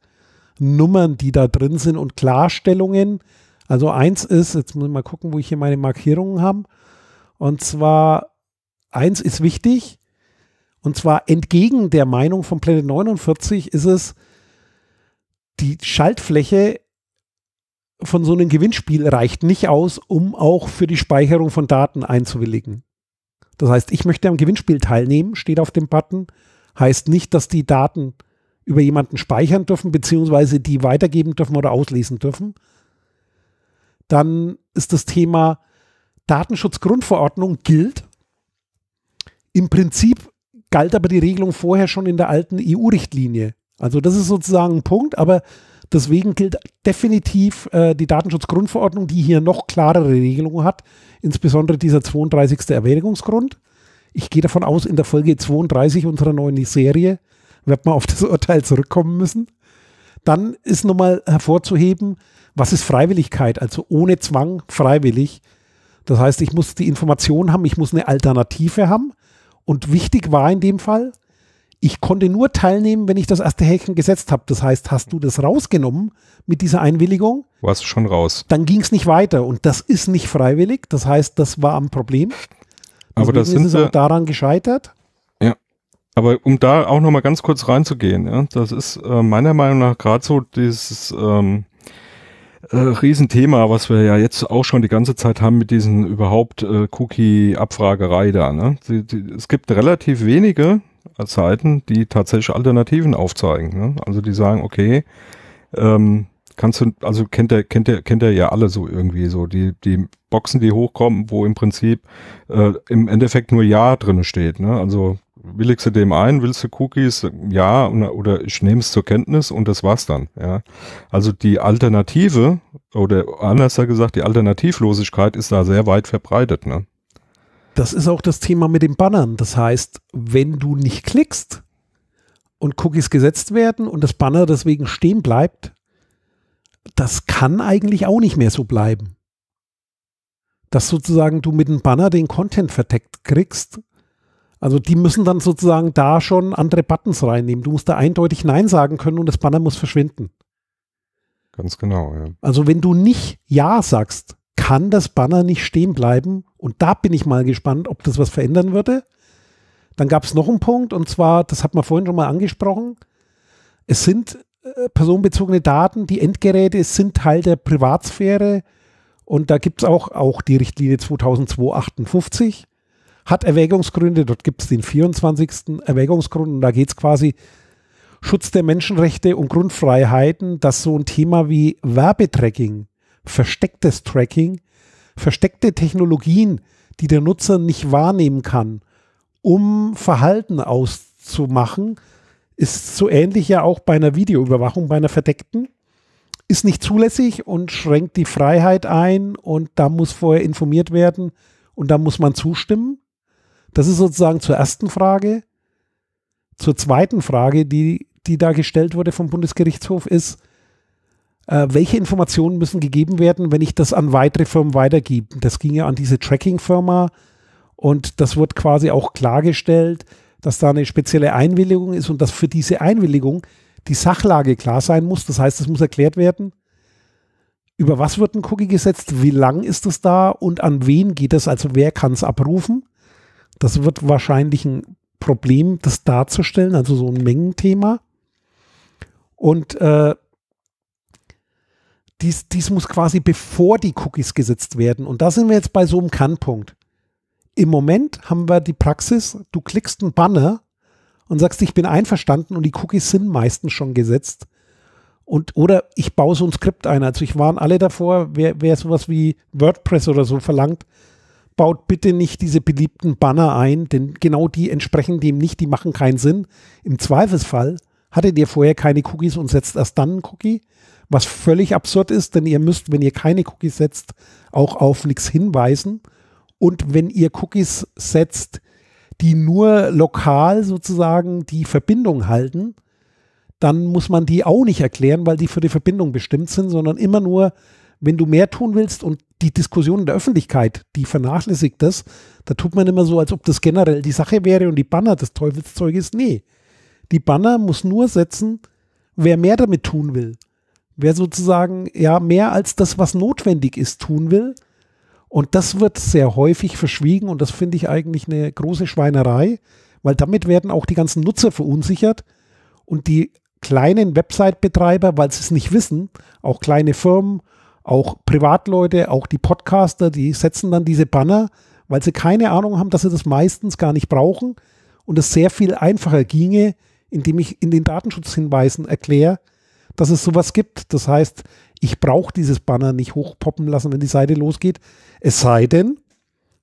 Nummern, die da drin sind und Klarstellungen. Also eins ist, jetzt muss ich mal gucken, wo ich hier meine Markierungen habe. Und zwar, eins ist wichtig, und zwar entgegen der Meinung von Planet 49 ist es, die Schaltfläche von so einem Gewinnspiel reicht nicht aus, um auch für die Speicherung von Daten einzuwilligen. Das heißt, ich möchte am Gewinnspiel teilnehmen, steht auf dem Button. Heißt nicht, dass die Daten über jemanden speichern dürfen, beziehungsweise die weitergeben dürfen oder auslesen dürfen. Dann ist das Thema Datenschutzgrundverordnung gilt. Im Prinzip galt aber die Regelung vorher schon in der alten EU-Richtlinie. Also das ist sozusagen ein Punkt, aber Deswegen gilt definitiv äh, die Datenschutzgrundverordnung, die hier noch klarere Regelungen hat, insbesondere dieser 32. Erwägungsgrund. Ich gehe davon aus, in der Folge 32 unserer neuen Serie wird man auf das Urteil zurückkommen müssen. Dann ist nochmal hervorzuheben, was ist Freiwilligkeit, also ohne Zwang freiwillig. Das heißt, ich muss die Information haben, ich muss eine Alternative haben. Und wichtig war in dem Fall, ich konnte nur teilnehmen, wenn ich das erste Häkchen gesetzt habe. Das heißt, hast du das rausgenommen mit dieser Einwilligung? Warst du schon raus. Dann ging es nicht weiter und das ist nicht freiwillig. Das heißt, das war am Problem. Aber das sind ist es auch daran gescheitert. Ja, aber um da auch nochmal ganz kurz reinzugehen, ja, das ist äh, meiner Meinung nach gerade so dieses ähm, äh, Riesenthema, was wir ja jetzt auch schon die ganze Zeit haben mit diesen überhaupt äh, Cookie-Abfragerei da. Ne? Die, die, es gibt relativ wenige, Seiten, die tatsächlich Alternativen aufzeigen. Ne? Also die sagen, okay, ähm, kannst du, also kennt er, kennt er, kennt er ja alle so irgendwie so, die, die Boxen, die hochkommen, wo im Prinzip äh, im Endeffekt nur Ja drin steht. Ne? Also willigst du dem ein, willst du Cookies, ja, oder ich nehme es zur Kenntnis und das war's dann. Ja. Also die Alternative, oder anders gesagt, die Alternativlosigkeit ist da sehr weit verbreitet. Ne? Das ist auch das Thema mit den Bannern. Das heißt, wenn du nicht klickst und Cookies gesetzt werden und das Banner deswegen stehen bleibt, das kann eigentlich auch nicht mehr so bleiben. Dass sozusagen du mit dem Banner den Content verdeckt kriegst. Also die müssen dann sozusagen da schon andere Buttons reinnehmen. Du musst da eindeutig Nein sagen können und das Banner muss verschwinden. Ganz genau, ja. Also wenn du nicht Ja sagst, kann das Banner nicht stehen bleiben und da bin ich mal gespannt, ob das was verändern würde. Dann gab es noch einen Punkt, und zwar, das hat man vorhin schon mal angesprochen, es sind äh, personenbezogene Daten, die Endgeräte sind Teil der Privatsphäre. Und da gibt es auch, auch die Richtlinie 2258, hat Erwägungsgründe, dort gibt es den 24. Erwägungsgrund und da geht es quasi Schutz der Menschenrechte und Grundfreiheiten, dass so ein Thema wie Werbetracking, verstecktes Tracking versteckte Technologien, die der Nutzer nicht wahrnehmen kann, um Verhalten auszumachen, ist so ähnlich ja auch bei einer Videoüberwachung, bei einer verdeckten, ist nicht zulässig und schränkt die Freiheit ein und da muss vorher informiert werden und da muss man zustimmen. Das ist sozusagen zur ersten Frage. Zur zweiten Frage, die, die da gestellt wurde vom Bundesgerichtshof, ist, äh, welche Informationen müssen gegeben werden, wenn ich das an weitere Firmen weitergebe. Das ging ja an diese Tracking-Firma und das wird quasi auch klargestellt, dass da eine spezielle Einwilligung ist und dass für diese Einwilligung die Sachlage klar sein muss. Das heißt, es muss erklärt werden, über was wird ein Cookie gesetzt, wie lang ist es da und an wen geht es, also wer kann es abrufen. Das wird wahrscheinlich ein Problem, das darzustellen, also so ein Mengenthema. Und äh, dies, dies muss quasi bevor die Cookies gesetzt werden. Und da sind wir jetzt bei so einem Kannpunkt. Im Moment haben wir die Praxis, du klickst einen Banner und sagst, ich bin einverstanden und die Cookies sind meistens schon gesetzt. Und, oder ich baue so ein Skript ein. Also ich warne alle davor, wer, wer sowas wie WordPress oder so verlangt, baut bitte nicht diese beliebten Banner ein, denn genau die entsprechen dem nicht, die machen keinen Sinn. Im Zweifelsfall hattet ihr vorher keine Cookies und setzt erst dann einen Cookie was völlig absurd ist, denn ihr müsst, wenn ihr keine Cookies setzt, auch auf nichts hinweisen. Und wenn ihr Cookies setzt, die nur lokal sozusagen die Verbindung halten, dann muss man die auch nicht erklären, weil die für die Verbindung bestimmt sind, sondern immer nur, wenn du mehr tun willst und die Diskussion in der Öffentlichkeit, die vernachlässigt das, da tut man immer so, als ob das generell die Sache wäre und die Banner des Teufelszeug ist. Nee, die Banner muss nur setzen, wer mehr damit tun will. Wer sozusagen ja mehr als das, was notwendig ist, tun will. Und das wird sehr häufig verschwiegen und das finde ich eigentlich eine große Schweinerei, weil damit werden auch die ganzen Nutzer verunsichert und die kleinen Website-Betreiber, weil sie es nicht wissen, auch kleine Firmen, auch Privatleute, auch die Podcaster, die setzen dann diese Banner, weil sie keine Ahnung haben, dass sie das meistens gar nicht brauchen und es sehr viel einfacher ginge, indem ich in den Datenschutzhinweisen erkläre, dass es sowas gibt. Das heißt, ich brauche dieses Banner nicht hochpoppen lassen, wenn die Seite losgeht. Es sei denn,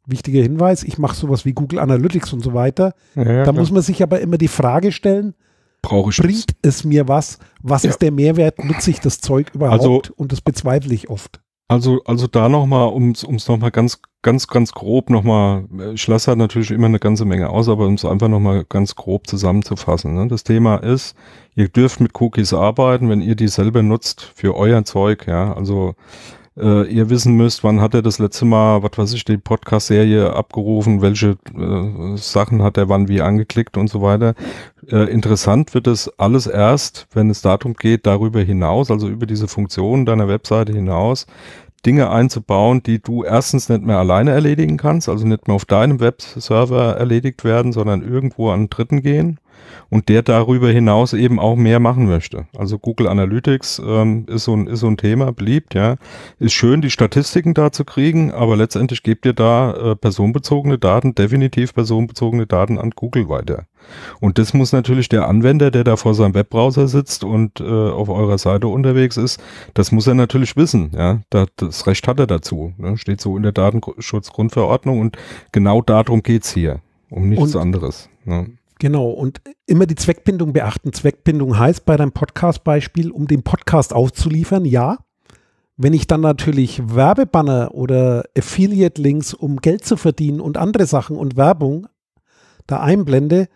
wichtiger Hinweis, ich mache sowas wie Google Analytics und so weiter. Ja, da klar. muss man sich aber immer die Frage stellen, Brauche ich bringt es mir was? Was ja. ist der Mehrwert? Nutze ich das Zeug überhaupt? Also, und das bezweifle ich oft. Also, also da nochmal, um es nochmal ganz, ganz, ganz grob nochmal, ich äh, lasse halt natürlich immer eine ganze Menge aus, aber um es einfach nochmal ganz grob zusammenzufassen. Ne? Das Thema ist, ihr dürft mit Cookies arbeiten, wenn ihr dieselbe nutzt für euer Zeug, ja. Also äh, ihr wissen müsst, wann hat er das letzte Mal, was weiß ich, die Podcast-Serie abgerufen, welche äh, Sachen hat er wann wie angeklickt und so weiter. Äh, interessant wird es alles erst, wenn es darum geht, darüber hinaus, also über diese Funktionen deiner Webseite hinaus, Dinge einzubauen, die du erstens nicht mehr alleine erledigen kannst, also nicht mehr auf deinem Webserver erledigt werden, sondern irgendwo an Dritten gehen und der darüber hinaus eben auch mehr machen möchte. Also Google Analytics ähm, ist, so ein, ist so ein Thema, beliebt, ja. Ist schön, die Statistiken da zu kriegen, aber letztendlich gebt ihr da äh, personenbezogene Daten, definitiv personenbezogene Daten an Google weiter. Und das muss natürlich der Anwender, der da vor seinem Webbrowser sitzt und äh, auf eurer Seite unterwegs ist, das muss er natürlich wissen. Ja, da, das Recht hat er dazu. Ne? Steht so in der Datenschutzgrundverordnung und genau darum geht's hier, um nichts und, anderes. Ne? Genau, und immer die Zweckbindung beachten. Zweckbindung heißt bei deinem Podcast-Beispiel, um den Podcast auszuliefern, ja. Wenn ich dann natürlich Werbebanner oder Affiliate-Links, um Geld zu verdienen und andere Sachen und Werbung da einblende,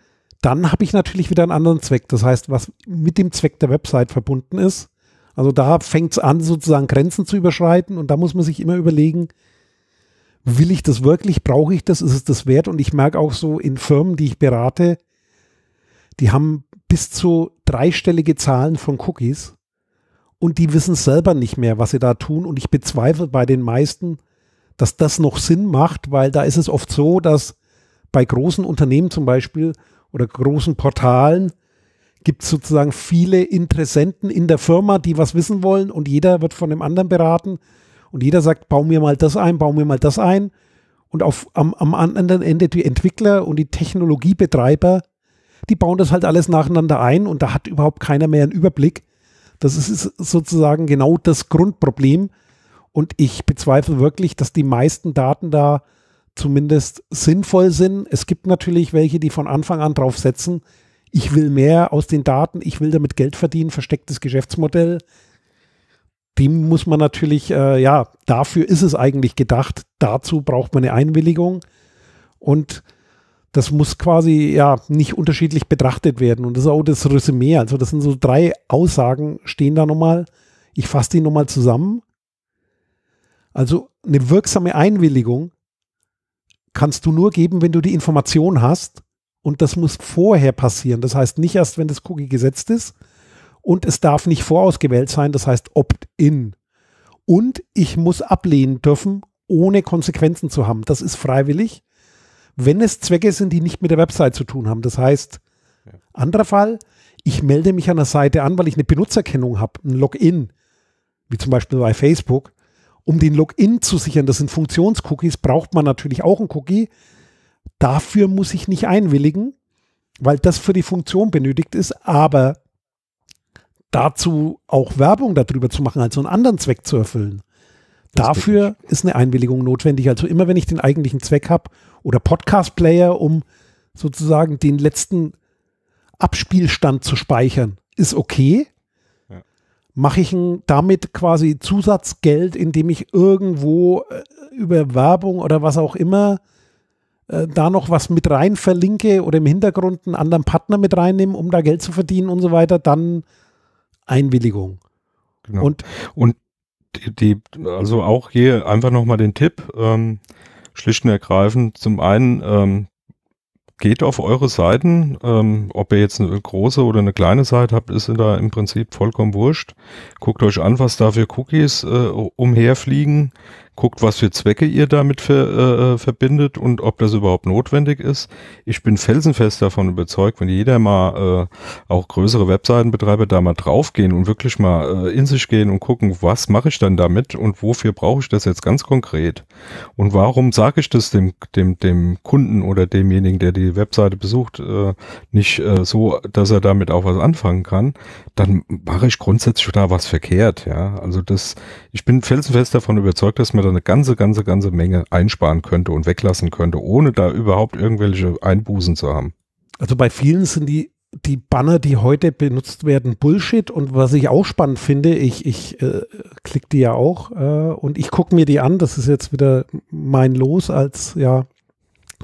dann habe ich natürlich wieder einen anderen Zweck. Das heißt, was mit dem Zweck der Website verbunden ist. Also da fängt es an, sozusagen Grenzen zu überschreiten und da muss man sich immer überlegen, will ich das wirklich, brauche ich das, ist es das wert? Und ich merke auch so in Firmen, die ich berate, die haben bis zu dreistellige Zahlen von Cookies und die wissen selber nicht mehr, was sie da tun. Und ich bezweifle bei den meisten, dass das noch Sinn macht, weil da ist es oft so, dass bei großen Unternehmen zum Beispiel oder großen Portalen gibt es sozusagen viele Interessenten in der Firma, die was wissen wollen und jeder wird von dem anderen beraten und jeder sagt, bau mir mal das ein, bau mir mal das ein. Und auf, am, am anderen Ende die Entwickler und die Technologiebetreiber die bauen das halt alles nacheinander ein und da hat überhaupt keiner mehr einen Überblick. Das ist sozusagen genau das Grundproblem. Und ich bezweifle wirklich, dass die meisten Daten da zumindest sinnvoll sind. Es gibt natürlich welche, die von Anfang an drauf setzen, ich will mehr aus den Daten, ich will damit Geld verdienen, verstecktes Geschäftsmodell. Dem muss man natürlich, äh, ja, dafür ist es eigentlich gedacht. Dazu braucht man eine Einwilligung. Und das muss quasi ja nicht unterschiedlich betrachtet werden. Und das ist auch das Resümee. Also das sind so drei Aussagen, stehen da nochmal. Ich fasse die nochmal zusammen. Also eine wirksame Einwilligung kannst du nur geben, wenn du die Information hast. Und das muss vorher passieren. Das heißt nicht erst, wenn das Cookie gesetzt ist. Und es darf nicht vorausgewählt sein. Das heißt opt-in. Und ich muss ablehnen dürfen, ohne Konsequenzen zu haben. Das ist freiwillig wenn es Zwecke sind, die nicht mit der Website zu tun haben. Das heißt, anderer Fall, ich melde mich an der Seite an, weil ich eine Benutzerkennung habe, ein Login, wie zum Beispiel bei Facebook. Um den Login zu sichern, das sind Funktionscookies, braucht man natürlich auch ein Cookie. Dafür muss ich nicht einwilligen, weil das für die Funktion benötigt ist, aber dazu auch Werbung darüber zu machen, also einen anderen Zweck zu erfüllen, dafür ist eine Einwilligung notwendig. Also immer wenn ich den eigentlichen Zweck habe oder Podcast-Player, um sozusagen den letzten Abspielstand zu speichern, ist okay. Ja. Mache ich damit quasi Zusatzgeld, indem ich irgendwo äh, über Werbung oder was auch immer äh, da noch was mit rein verlinke oder im Hintergrund einen anderen Partner mit reinnehme, um da Geld zu verdienen und so weiter, dann Einwilligung. Genau. Und, und die, also auch hier einfach nochmal den Tipp, ähm, schlicht und ergreifend, zum einen ähm, geht auf eure Seiten, ähm, ob ihr jetzt eine große oder eine kleine Seite habt, ist da im Prinzip vollkommen wurscht. Guckt euch an, was da für Cookies äh, umherfliegen guckt, was für Zwecke ihr damit ver, äh, äh, verbindet und ob das überhaupt notwendig ist. Ich bin felsenfest davon überzeugt, wenn jeder mal äh, auch größere Webseitenbetreiber da mal draufgehen und wirklich mal äh, in sich gehen und gucken, was mache ich dann damit und wofür brauche ich das jetzt ganz konkret und warum sage ich das dem dem dem Kunden oder demjenigen, der die Webseite besucht, äh, nicht äh, so, dass er damit auch was anfangen kann, dann mache ich grundsätzlich da was verkehrt. Ja, also das, ich bin felsenfest davon überzeugt, dass man da eine ganze, ganze, ganze Menge einsparen könnte und weglassen könnte, ohne da überhaupt irgendwelche Einbußen zu haben. Also bei vielen sind die die Banner, die heute benutzt werden, Bullshit. Und was ich auch spannend finde, ich, ich äh, klicke die ja auch äh, und ich gucke mir die an. Das ist jetzt wieder mein Los als ja,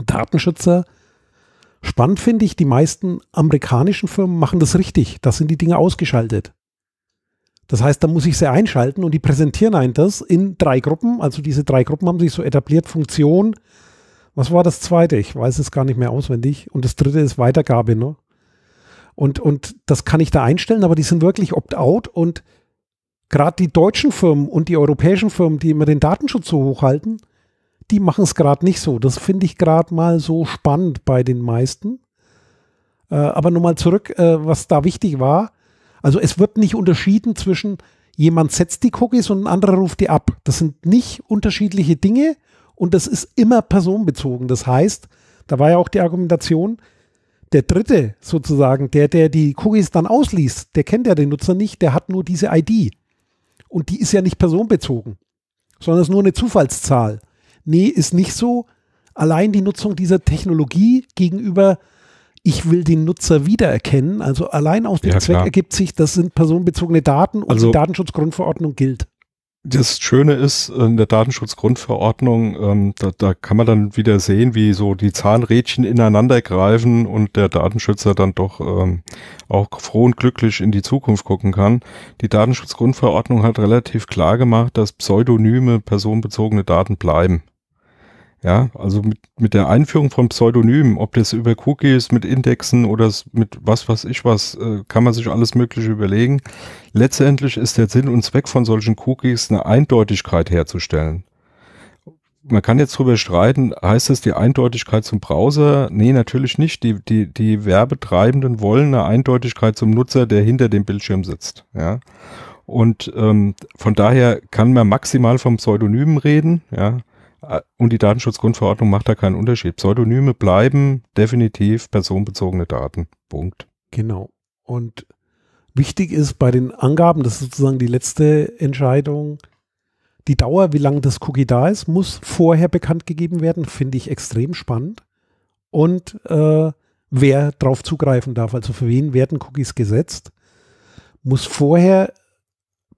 Datenschützer. Spannend finde ich, die meisten amerikanischen Firmen machen das richtig. Da sind die Dinge ausgeschaltet. Das heißt, da muss ich sie einschalten und die präsentieren ein das in drei Gruppen. Also diese drei Gruppen haben sich so etabliert. Funktion, was war das zweite? Ich weiß es gar nicht mehr auswendig. Und das dritte ist Weitergabe. Ne? Und, und das kann ich da einstellen, aber die sind wirklich opt-out und gerade die deutschen Firmen und die europäischen Firmen, die immer den Datenschutz so hochhalten, die machen es gerade nicht so. Das finde ich gerade mal so spannend bei den meisten. Äh, aber nochmal zurück, äh, was da wichtig war. Also es wird nicht unterschieden zwischen jemand setzt die Cookies und ein anderer ruft die ab. Das sind nicht unterschiedliche Dinge und das ist immer personenbezogen. Das heißt, da war ja auch die Argumentation, der Dritte sozusagen, der, der die Cookies dann ausliest, der kennt ja den Nutzer nicht, der hat nur diese ID. Und die ist ja nicht personenbezogen, sondern ist nur eine Zufallszahl. Nee, ist nicht so. Allein die Nutzung dieser Technologie gegenüber ich will den Nutzer wiedererkennen. Also allein aus dem ja, Zweck klar. ergibt sich, das sind personenbezogene Daten und also, die Datenschutzgrundverordnung gilt. Das Schöne ist, in der Datenschutzgrundverordnung, ähm, da, da kann man dann wieder sehen, wie so die Zahnrädchen ineinander greifen und der Datenschützer dann doch ähm, auch froh und glücklich in die Zukunft gucken kann. Die Datenschutzgrundverordnung hat relativ klar gemacht, dass pseudonyme personenbezogene Daten bleiben. Ja, also mit, mit der Einführung von Pseudonymen, ob das über Cookies, mit Indexen oder mit was was ich was, äh, kann man sich alles Mögliche überlegen. Letztendlich ist der Sinn und Zweck von solchen Cookies, eine Eindeutigkeit herzustellen. Man kann jetzt drüber streiten, heißt das die Eindeutigkeit zum Browser? Nee, natürlich nicht. Die, die, die Werbetreibenden wollen eine Eindeutigkeit zum Nutzer, der hinter dem Bildschirm sitzt. Ja. Und ähm, von daher kann man maximal vom Pseudonymen reden, ja und die Datenschutzgrundverordnung macht da keinen Unterschied. Pseudonyme bleiben definitiv personenbezogene Daten. Punkt. Genau. Und wichtig ist bei den Angaben, das ist sozusagen die letzte Entscheidung, die Dauer, wie lange das Cookie da ist, muss vorher bekannt gegeben werden, finde ich extrem spannend. Und äh, wer darauf zugreifen darf, also für wen werden Cookies gesetzt, muss vorher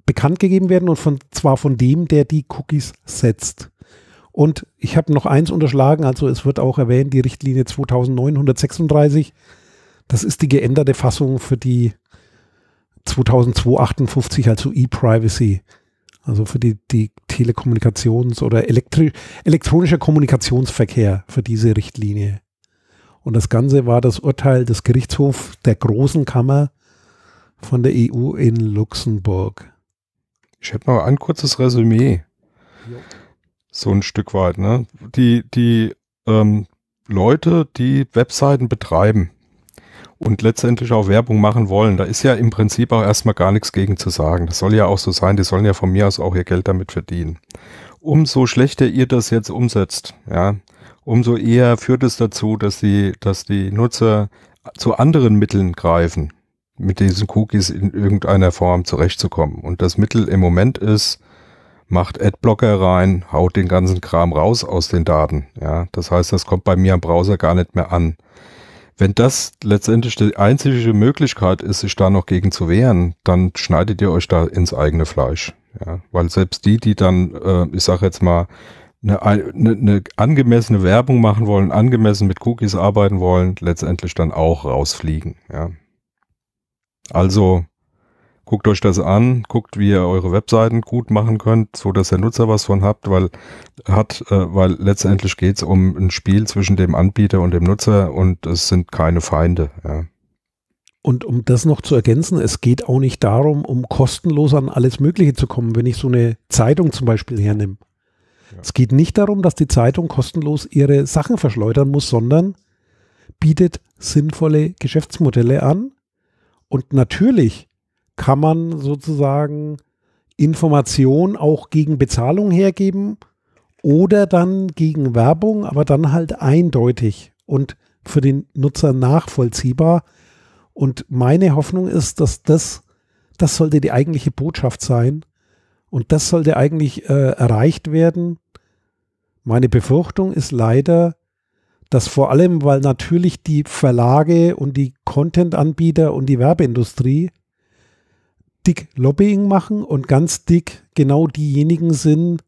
bekannt gegeben werden und von, zwar von dem, der die Cookies setzt. Und ich habe noch eins unterschlagen, also es wird auch erwähnt, die Richtlinie 2936. Das ist die geänderte Fassung für die 2258, also E-Privacy. Also für die, die Telekommunikations- oder elektronischer Kommunikationsverkehr für diese Richtlinie. Und das Ganze war das Urteil des Gerichtshofs der Großen Kammer von der EU in Luxemburg. Ich hätte mal ein kurzes Resümee. Ja. So ein Stück weit, ne? Die, die ähm, Leute, die Webseiten betreiben und letztendlich auch Werbung machen wollen, da ist ja im Prinzip auch erstmal gar nichts gegen zu sagen. Das soll ja auch so sein, die sollen ja von mir aus auch ihr Geld damit verdienen. Umso schlechter ihr das jetzt umsetzt, ja, umso eher führt es dazu, dass die, dass die Nutzer zu anderen Mitteln greifen, mit diesen Cookies in irgendeiner Form zurechtzukommen. Und das Mittel im Moment ist, macht Adblocker rein, haut den ganzen Kram raus aus den Daten. Ja, das heißt, das kommt bei mir am Browser gar nicht mehr an. Wenn das letztendlich die einzige Möglichkeit ist, sich da noch gegen zu wehren, dann schneidet ihr euch da ins eigene Fleisch. Ja, weil selbst die, die dann, äh, ich sage jetzt mal, eine, eine, eine angemessene Werbung machen wollen, angemessen mit Cookies arbeiten wollen, letztendlich dann auch rausfliegen. Ja. Also guckt euch das an, guckt, wie ihr eure Webseiten gut machen könnt, so dass der Nutzer was von habt, weil hat, äh, weil letztendlich geht's um ein Spiel zwischen dem Anbieter und dem Nutzer und es sind keine Feinde. Ja. Und um das noch zu ergänzen, es geht auch nicht darum, um kostenlos an alles Mögliche zu kommen, wenn ich so eine Zeitung zum Beispiel hernehme. Ja. Es geht nicht darum, dass die Zeitung kostenlos ihre Sachen verschleudern muss, sondern bietet sinnvolle Geschäftsmodelle an. Und natürlich kann man sozusagen Information auch gegen Bezahlung hergeben oder dann gegen Werbung, aber dann halt eindeutig und für den Nutzer nachvollziehbar. Und meine Hoffnung ist, dass das, das sollte die eigentliche Botschaft sein und das sollte eigentlich äh, erreicht werden. Meine Befürchtung ist leider, dass vor allem, weil natürlich die Verlage und die Content-Anbieter und die Werbeindustrie dick Lobbying machen und ganz dick genau diejenigen sind,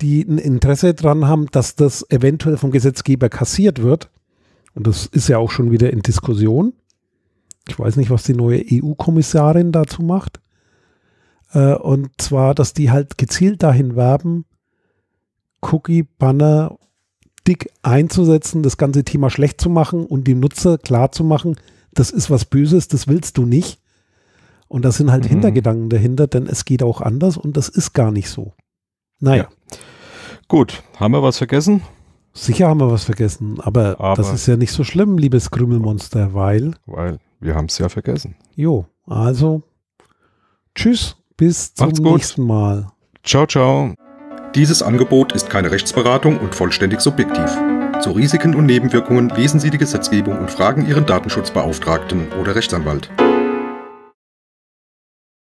die ein Interesse dran haben, dass das eventuell vom Gesetzgeber kassiert wird. Und das ist ja auch schon wieder in Diskussion. Ich weiß nicht, was die neue EU-Kommissarin dazu macht. Äh, und zwar, dass die halt gezielt dahin werben, Cookie-Banner dick einzusetzen, das ganze Thema schlecht zu machen und dem Nutzer klar zu machen, das ist was Böses, das willst du nicht. Und da sind halt mhm. Hintergedanken dahinter, denn es geht auch anders und das ist gar nicht so. Naja. Ja. Gut, haben wir was vergessen? Sicher haben wir was vergessen, aber, aber das ist ja nicht so schlimm, liebes Krümelmonster, weil. Weil wir haben es ja vergessen. Jo, also tschüss, bis zum gut. nächsten Mal. Ciao, ciao. Dieses Angebot ist keine Rechtsberatung und vollständig subjektiv. Zu Risiken und Nebenwirkungen lesen Sie die Gesetzgebung und fragen Ihren Datenschutzbeauftragten oder Rechtsanwalt.